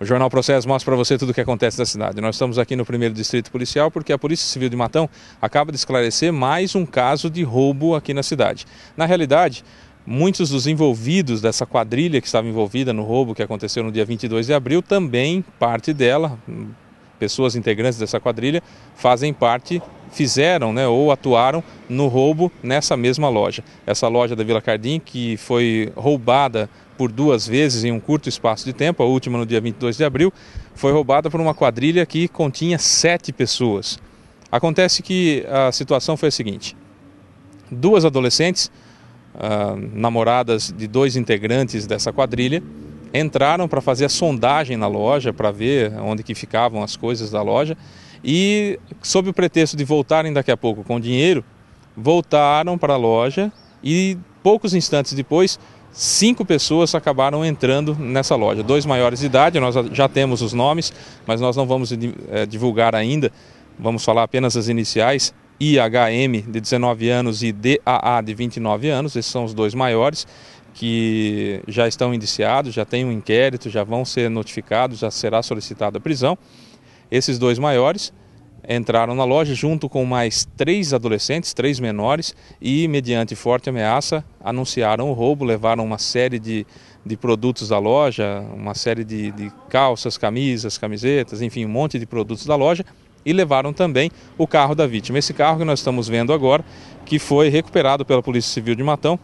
O Jornal Processo mostra para você tudo o que acontece na cidade. Nós estamos aqui no primeiro distrito policial porque a Polícia Civil de Matão acaba de esclarecer mais um caso de roubo aqui na cidade. Na realidade, muitos dos envolvidos dessa quadrilha que estava envolvida no roubo que aconteceu no dia 22 de abril, também parte dela, hum, pessoas integrantes dessa quadrilha, fazem parte fizeram né, ou atuaram no roubo nessa mesma loja. Essa loja da Vila Cardim, que foi roubada por duas vezes em um curto espaço de tempo, a última no dia 22 de abril, foi roubada por uma quadrilha que continha sete pessoas. Acontece que a situação foi a seguinte: duas adolescentes, ah, namoradas de dois integrantes dessa quadrilha, entraram para fazer a sondagem na loja, para ver onde que ficavam as coisas da loja e, sob o pretexto de voltarem daqui a pouco com dinheiro, voltaram para a loja e, poucos instantes depois, cinco pessoas acabaram entrando nessa loja. Dois maiores de idade, nós já temos os nomes, mas nós não vamos eh, divulgar ainda, vamos falar apenas as iniciais. IHM de 19 anos e DAA de 29 anos, esses são os dois maiores que já estão indiciados, já tem um inquérito, já vão ser notificados, já será solicitada a prisão. Esses dois maiores entraram na loja junto com mais três adolescentes, três menores, e, mediante forte ameaça, anunciaram o roubo, levaram uma série de, de produtos da loja, uma série de, de calças, camisas, camisetas, enfim, um monte de produtos da loja, e levaram também o carro da vítima. Esse carro que nós estamos vendo agora, que foi recuperado pela Polícia Civil de Matão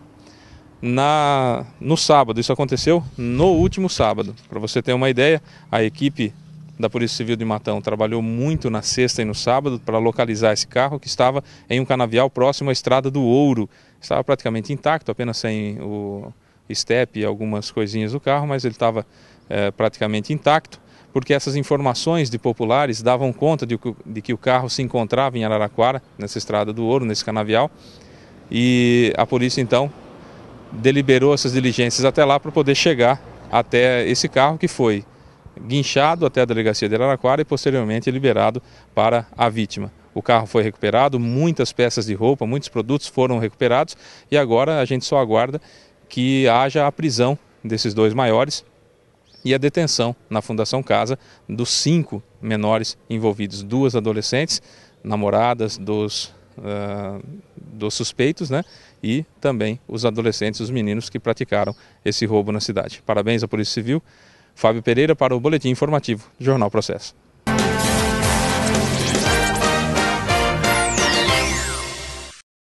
na, no sábado. Isso aconteceu no último sábado. Para você ter uma ideia, a equipe da Polícia Civil de Matão trabalhou muito na sexta e no sábado para localizar esse carro que estava em um canavial próximo à Estrada do Ouro. Estava praticamente intacto, apenas sem o estepe e algumas coisinhas do carro, mas ele estava é, praticamente intacto, porque essas informações de populares davam conta de, de que o carro se encontrava em Araraquara, nessa Estrada do Ouro, nesse canavial. E a polícia então deliberou essas diligências até lá para poder chegar até esse carro que foi guinchado até a delegacia de Araraquara e posteriormente liberado para a vítima. O carro foi recuperado, muitas peças de roupa, muitos produtos foram recuperados e agora a gente só aguarda que haja a prisão desses dois maiores e a detenção na Fundação Casa dos cinco menores envolvidos, duas adolescentes, namoradas dos, uh, dos suspeitos, né? E também os adolescentes, os meninos que praticaram esse roubo na cidade. Parabéns à Polícia Civil. Fábio Pereira para o Boletim Informativo, Jornal Processo.